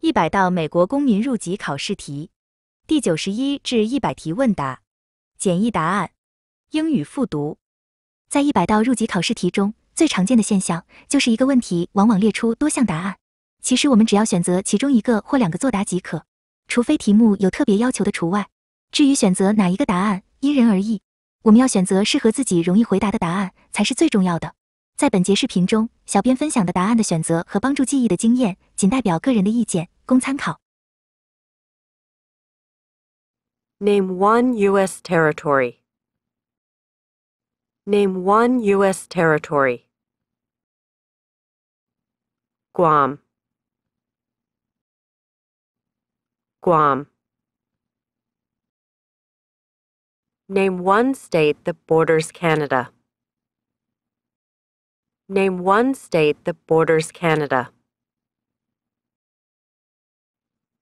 一百道美国公民入籍考试题，第九十一至一百题问答，简易答案，英语复读。在一百道入籍考试题中，最常见的现象就是一个问题往往列出多项答案，其实我们只要选择其中一个或两个作答即可，除非题目有特别要求的除外。至于选择哪一个答案，因人而异，我们要选择适合自己、容易回答的答案才是最重要的。在本节视频中。小编分享的答案的选择和帮助记忆的经验，仅代表个人的意见，供参考。Name one U.S. territory. Name one U.S. territory. Guam. Guam. Name one state that borders Canada. Name one state that borders Canada.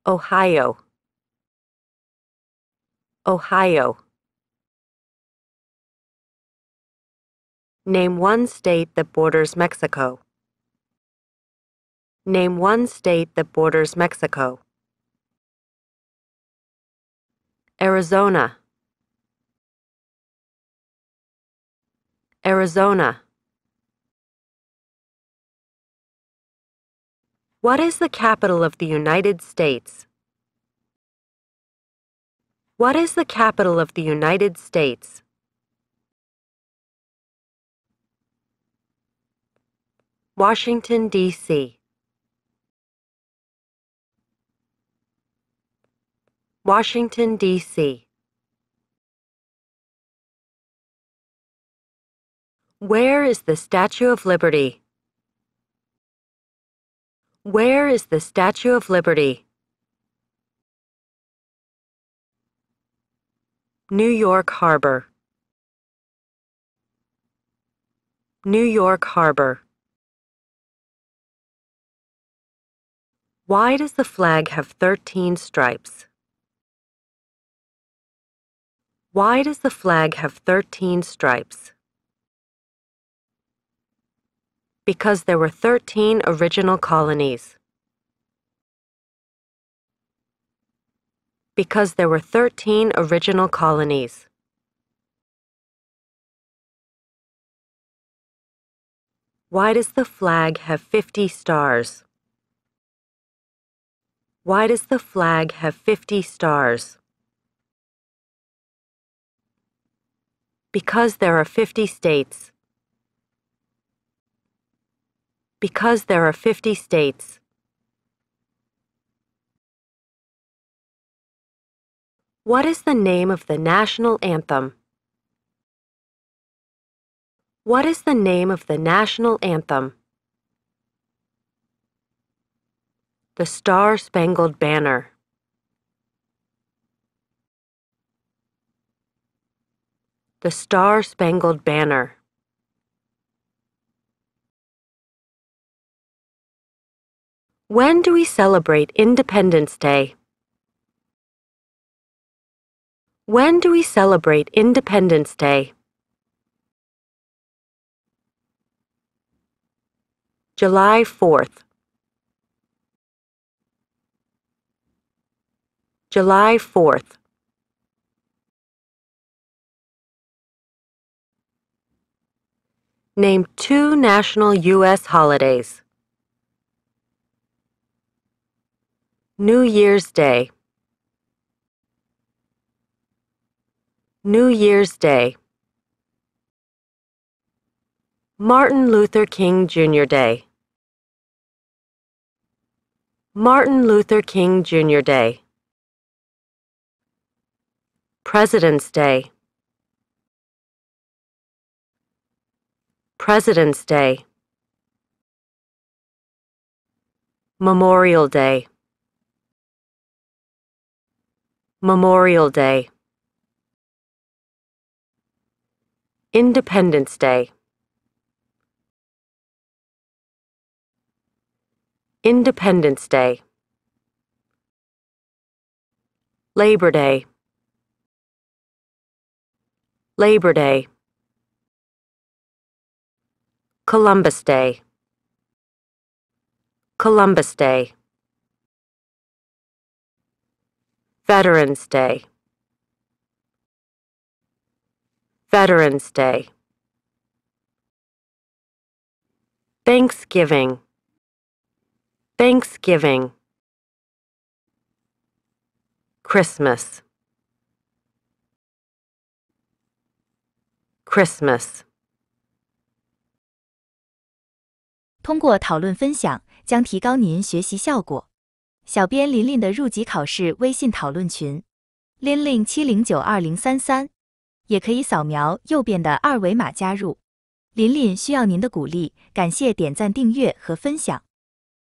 Ohio. Ohio. Name one state that borders Mexico. Name one state that borders Mexico. Arizona. Arizona. What is the capital of the United States? What is the capital of the United States? Washington, D.C. Washington, D.C. Where is the Statue of Liberty? Where is the Statue of Liberty? New York Harbor. New York Harbor. Why does the flag have 13 stripes? Why does the flag have 13 stripes? because there were 13 original colonies. Because there were 13 original colonies. Why does the flag have 50 stars? Why does the flag have 50 stars? Because there are 50 states because there are 50 states. What is the name of the national anthem? What is the name of the national anthem? The Star Spangled Banner. The Star Spangled Banner. When do we celebrate Independence Day? When do we celebrate Independence Day? July 4th. July 4th. Name two national U.S. holidays. New Year's Day New Year's Day Martin Luther King Jr. Day Martin Luther King Jr. Day President's Day President's Day Memorial Day Memorial Day Independence Day Independence Day Labor Day Labor Day Columbus Day Columbus Day Veterans Day. Veterans Day. Thanksgiving. Thanksgiving. Christmas. Christmas. 通过讨论分享，将提高您学习效果。小编琳琳的入籍考试微信讨论群琳琳七零九二零三三，也可以扫描右边的二维码加入。琳琳需要您的鼓励，感谢点赞、订阅和分享。